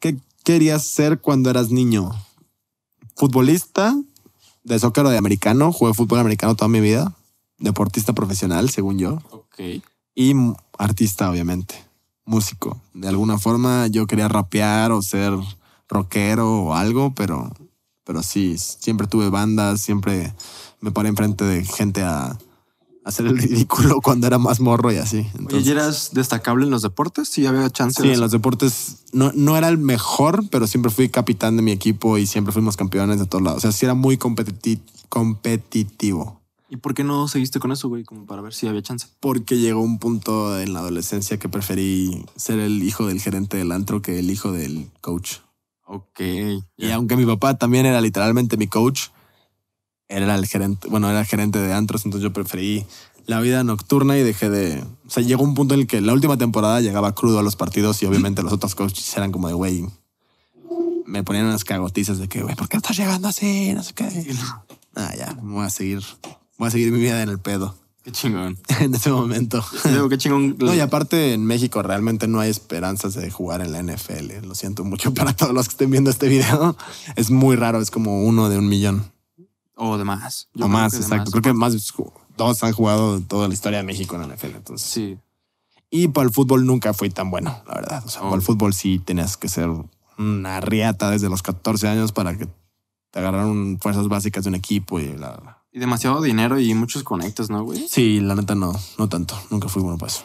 ¿Qué querías ser cuando eras niño? ¿Futbolista? ¿De soccer o de americano? Jugué fútbol americano toda mi vida. Deportista profesional, según yo. Ok. Y artista, obviamente. Músico. De alguna forma yo quería rapear o ser rockero o algo, pero, pero sí, siempre tuve bandas, siempre me paré enfrente de gente a hacer el ridículo cuando era más morro y así. ¿y eras destacable en los deportes? Sí, había chance. Sí, en los deportes no, no era el mejor, pero siempre fui capitán de mi equipo y siempre fuimos campeones de todos lados. O sea, sí era muy competitivo. ¿Y por qué no seguiste con eso, güey? Como para ver si había chance. Porque llegó un punto en la adolescencia que preferí ser el hijo del gerente del antro que el hijo del coach. Ok. Y aunque mi papá también era literalmente mi coach, era el gerente, bueno, era gerente de antros, entonces yo preferí la vida nocturna y dejé de... O sea, llegó un punto en el que la última temporada llegaba crudo a los partidos y obviamente los otros coaches eran como de, güey, me ponían unas cagotizas de que, güey, ¿por qué estás llegando así? No sé qué. Ah, ya, voy a seguir, voy a seguir mi vida en el pedo. Qué chingón. en ese momento. qué chingón. No, y aparte en México realmente no hay esperanzas de jugar en la NFL. Lo siento mucho para todos los que estén viendo este video. Es muy raro, es como uno de un millón. O de más. o más, exacto. Creo que más dos han jugado toda la historia de México en la NFL. Entonces. Sí. Y para el fútbol nunca fue tan bueno, la verdad. O sea, para el oh. fútbol sí tenías que ser una riata desde los 14 años para que te agarraran fuerzas básicas de un equipo y la... Y demasiado dinero y muchos conectos, ¿no, güey? Sí, la neta no, no tanto. Nunca fui bueno para eso.